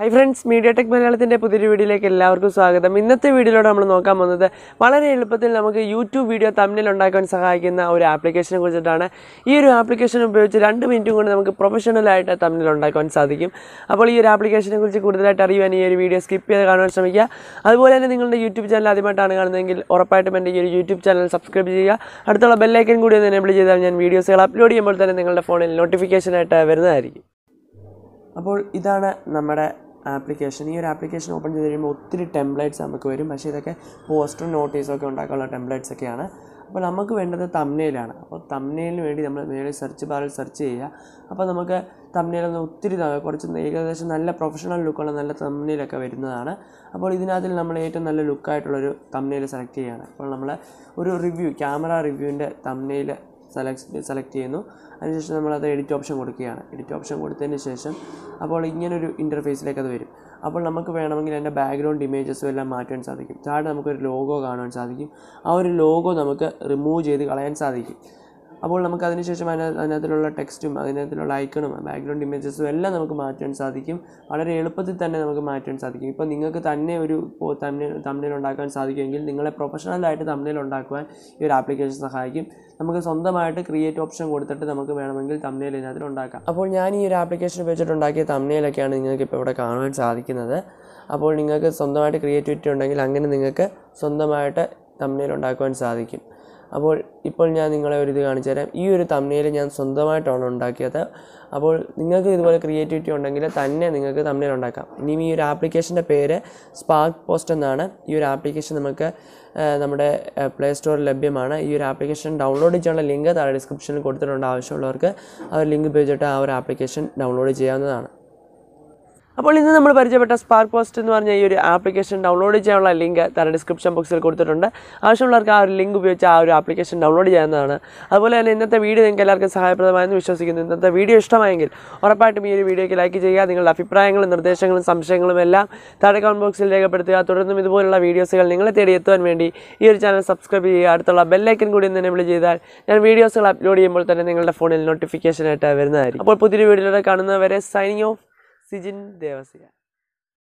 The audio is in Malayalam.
ഹൈ ഫ്രണ്ട്സ് മീഡിയ ടെക് മലയാളത്തിൻ്റെ പുതിയൊരു വീഡിയോയിലേക്ക് എല്ലാവർക്കും സ്വാഗതം ഇന്നത്തെ വീഡിയോയിലൂടെ നമ്മൾ നോക്കാൻ പോകുന്നത് വളരെ എളുപ്പത്തിൽ നമുക്ക് യൂട്യൂബ് വീഡിയോ തമ്മിൽ ഉണ്ടാക്കാൻ സഹായിക്കുന്ന ഒരു ആപ്ലിക്കേഷനെ കുറിച്ചിട്ടാണ് ഈ ഒരു ആപ്ലിക്കേഷൻ ഉപയോഗിച്ച് രണ്ട് മിനിറ്റും കൊണ്ട് നമുക്ക് പ്രൊഫഷണലായിട്ട് തമ്മിൽ ഉണ്ടാക്കാൻ സാധിക്കും അപ്പോൾ ഈ ഒരു ആപ്ലിക്കേഷനെ കുറിച്ച് കൂടുതലായിട്ട് അറിയുവാൻ ഈ ഒരു വീഡിയോ സ്കിപ്പ് ചെയ്ത് കാണാൻ ശ്രമിക്കുക അതുപോലെ തന്നെ നിങ്ങളുടെ യൂട്യൂബ് ചാനൽ ആദ്യമായിട്ടാണ് കാണുന്നതെങ്കിൽ ഉറപ്പായിട്ടും എൻ്റെ ഈ ഒരു യൂട്യൂബ് ചാനൽ സബ്സ്ക്രൈബ് ചെയ്യുക അടുത്തുള്ള ബെല്ലൈക്കൻ കൂടി ഒന്ന് എനേബിൾ ചെയ്താൽ ഞാൻ വീഡിയോസുകൾ അപ്ലോഡ് ചെയ്യുമ്പോൾ തന്നെ നിങ്ങളുടെ ഫോണിൽ നോട്ടിഫിക്കേഷനായിട്ട് വരുന്നതായിരിക്കും അപ്പോൾ ഇതാണ് നമ്മുടെ ആപ്ലിക്കേഷൻ ഈ ഒരു ആപ്ലിക്കേഷൻ ഓപ്പൺ ചെയ്ത് കഴിയുമ്പോൾ ഒത്തിരി ടെംപ്ലേറ്റ്സ് നമുക്ക് വരും പക്ഷേ ഇതൊക്കെ പോസ്റ്റർ ഒക്കെ ഉണ്ടാക്കാനുള്ള ടെംപ്ലേറ്റ്സ് ഒക്കെയാണ് അപ്പോൾ നമുക്ക് വേണ്ടത് തമ്മിലാണ് അപ്പോൾ തമ്മിലിന് വേണ്ടി നമ്മൾ നേരെ സെർച്ച് ബാറിൽ സെർച്ച് ചെയ്യുക അപ്പോൾ നമുക്ക് തമ്മിലൊന്ന് ഒത്തിരി കുറച്ച് ഏകദേശം നല്ല പ്രൊഫഷണൽ ലുക്കുള്ള നല്ല തമ്മിലൊക്കെ വരുന്നതാണ് അപ്പോൾ ഇതിനകത്തിൽ നമ്മൾ ഏറ്റവും നല്ല ലുക്കായിട്ടുള്ളൊരു തമ്മിൽ സെലക്ട് ചെയ്യുകയാണ് അപ്പോൾ നമ്മൾ ഒരു റിവ്യൂ ക്യാമറ റിവ്യൂവിൻ്റെ തമ്മിൽ സെലക്ട് സെലക്ട് ചെയ്യുന്നു അതിനുശേഷം നമ്മളത് എഡിറ്റ് ഓപ്ഷൻ കൊടുക്കുകയാണ് എഡിറ്റ് ഓപ്ഷൻ കൊടുത്തതിന് ശേഷം അപ്പോൾ ഇങ്ങനൊരു ഇൻ്റർഫേസിലേക്ക് അത് വരും അപ്പോൾ നമുക്ക് വേണമെങ്കിൽ അതിൻ്റെ ബാക്ക്ഗ്രൗണ്ട് ഇമേജസും എല്ലാം മാറ്റാൻ സാധിക്കും താഴെ നമുക്കൊരു ലോഗോ കാണാൻ സാധിക്കും ആ ഒരു ലോഗോ നമുക്ക് റിമൂവ് ചെയ്ത് കളയാൻ സാധിക്കും അപ്പോൾ നമുക്ക് അതിനുശേഷം അതിന് അതിനകത്തുള്ള ടെക്സ്റ്റും അതിനകത്തുള്ള ഐക്കണും ബാക്ക്ഗ്രൗണ്ട് ഇമേജസും എല്ലാം നമുക്ക് മാറ്റാൻ സാധിക്കും വളരെ എളുപ്പത്തിൽ തന്നെ നമുക്ക് മാറ്റാൻ സാധിക്കും ഇപ്പോൾ നിങ്ങൾക്ക് തന്നെ ഒരു തമ്മിൽ തമ്മിൽ ഉണ്ടാക്കാൻ സാധിക്കുമെങ്കിൽ നിങ്ങളെ പ്രൊഫഷണലായിട്ട് തമ്മിൽ ഉണ്ടാക്കുവാൻ ഈ ഒരു ആപ്ലിക്കേഷൻ സഹായിക്കും നമുക്ക് സ്വന്തമായിട്ട് ക്രിയേറ്റ് ഓപ്ഷൻ കൊടുത്തിട്ട് നമുക്ക് വേണമെങ്കിൽ തമ്മിൽ ഇതിനകത്തിൽ ഉണ്ടാക്കാം അപ്പോൾ ഞാൻ ഈ ഒരു ആപ്ലിക്കേഷൻ ഉണ്ടാക്കിയ തമ്മിലൊക്കെയാണ് നിങ്ങൾക്ക് ഇപ്പോൾ ഇവിടെ കാണുവാൻ സാധിക്കുന്നത് അപ്പോൾ നിങ്ങൾക്ക് സ്വന്തമായിട്ട് ക്രിയേറ്റിവിറ്റി ഉണ്ടെങ്കിൽ അങ്ങനെ നിങ്ങൾക്ക് സ്വന്തമായിട്ട് തമ്മിൽ ഉണ്ടാക്കുവാൻ സാധിക്കും അപ്പോൾ ഇപ്പോൾ ഞാൻ നിങ്ങളെ ഒരു ഇത് കാണിച്ചു തരാം ഈ ഒരു തമ്മിൽ ഞാൻ സ്വന്തമായിട്ടാണ് ഉണ്ടാക്കിയത് അപ്പോൾ നിങ്ങൾക്ക് ഇതുപോലെ ക്രിയേറ്റിവിറ്റി ഉണ്ടെങ്കിൽ തന്നെ നിങ്ങൾക്ക് തമ്മിൽ ഉണ്ടാക്കാം ഇനിയും ഈ ഒരു ആപ്ലിക്കേഷൻ്റെ പേര് സ്പാർക്ക് പോസ്റ്റ് എന്നാണ് ഈ ഒരു ആപ്ലിക്കേഷൻ നമുക്ക് നമ്മുടെ പ്ലേ സ്റ്റോറിൽ ലഭ്യമാണ് ഈ ഒരു ആപ്ലിക്കേഷൻ ഡൗൺലോഡ് ചെയ്യാനുള്ള ലിങ്ക് താഴെ ഡിസ്ക്രിപ്ഷനിൽ കൊടുത്തിട്ടുണ്ട് ആവശ്യമുള്ളവർക്ക് ആ ഒരു ലിങ്ക് ഉപയോഗിച്ചിട്ട് ആ ഒരു ആപ്ലിക്കേഷൻ ഡൗൺലോഡ് ചെയ്യാവുന്നതാണ് അപ്പോൾ ഇന്ന് നമ്മൾ പരിചയപ്പെട്ട സ്പാർക്ക് പോസ്റ്റ് എന്ന് പറഞ്ഞ ഈ ഒരു ആപ്ലിക്കേഷൻ ഡൗൺലോഡ് ചെയ്യാനുള്ള ലിങ്ക് തന്നെ ഡിസ്ക്രിപ്ഷൻ ബോക്സിൽ കൊടുത്തിട്ടുണ്ട് ആവശ്യമുള്ളവർക്ക് ആ ഒരു ലിങ്ക് ഉപയോഗിച്ച് ആ ഒരു ആപ്ലിക്കേഷൻ ഡൗൺലോഡ് ചെയ്യാവുന്നതാണ് അതുപോലെ തന്നെ ഇന്നത്തെ വീഡിയോ നിങ്ങൾക്ക് എല്ലാവർക്കും സഹായപ്രദമായെന്ന് വിശ്വസിക്കുന്നു ഇന്നത്തെ വീഡിയോ ഇഷ്ടമായെങ്കിൽ ഉറപ്പായിട്ടും ഈ ഒരു വീഡിയോയ്ക്ക് ലൈക്ക് ചെയ്യുക നിങ്ങളുടെ അഭിപ്രായങ്ങളും നിർദ്ദേശങ്ങളും സംശയങ്ങളും എല്ലാം താഴെ കമൻറ്റ് ബോക്സിൽ രേഖപ്പെടുത്തുക തുടർന്നും ഇതുപോലുള്ള വീഡിയോസുകൾ നിങ്ങളെ തേടി എത്തുവാൻ വേണ്ടി ഈ ഒരു ചാനൽ സബ്സ്ക്രൈബ് ചെയ്യുക അടുത്തുള്ള ബെല്ലൈക്കൻ കൂടി ഒന്ന് എനേബിൾ ചെയ്താൽ ഞാൻ വീഡിയോസുകൾ അപ്ലോഡ് ചെയ്യുമ്പോൾ തന്നെ നിങ്ങളുടെ ഫോണിൽ നോട്ടിഫിക്കേഷനായിട്ട് വരുന്നതായിരിക്കും അപ്പോൾ പുതിയൊരു വീഡിയോയിലൂടെ കാണുന്നവരെ സൈനിങ് ഓഫ് സിജിൻ ദേവസിയ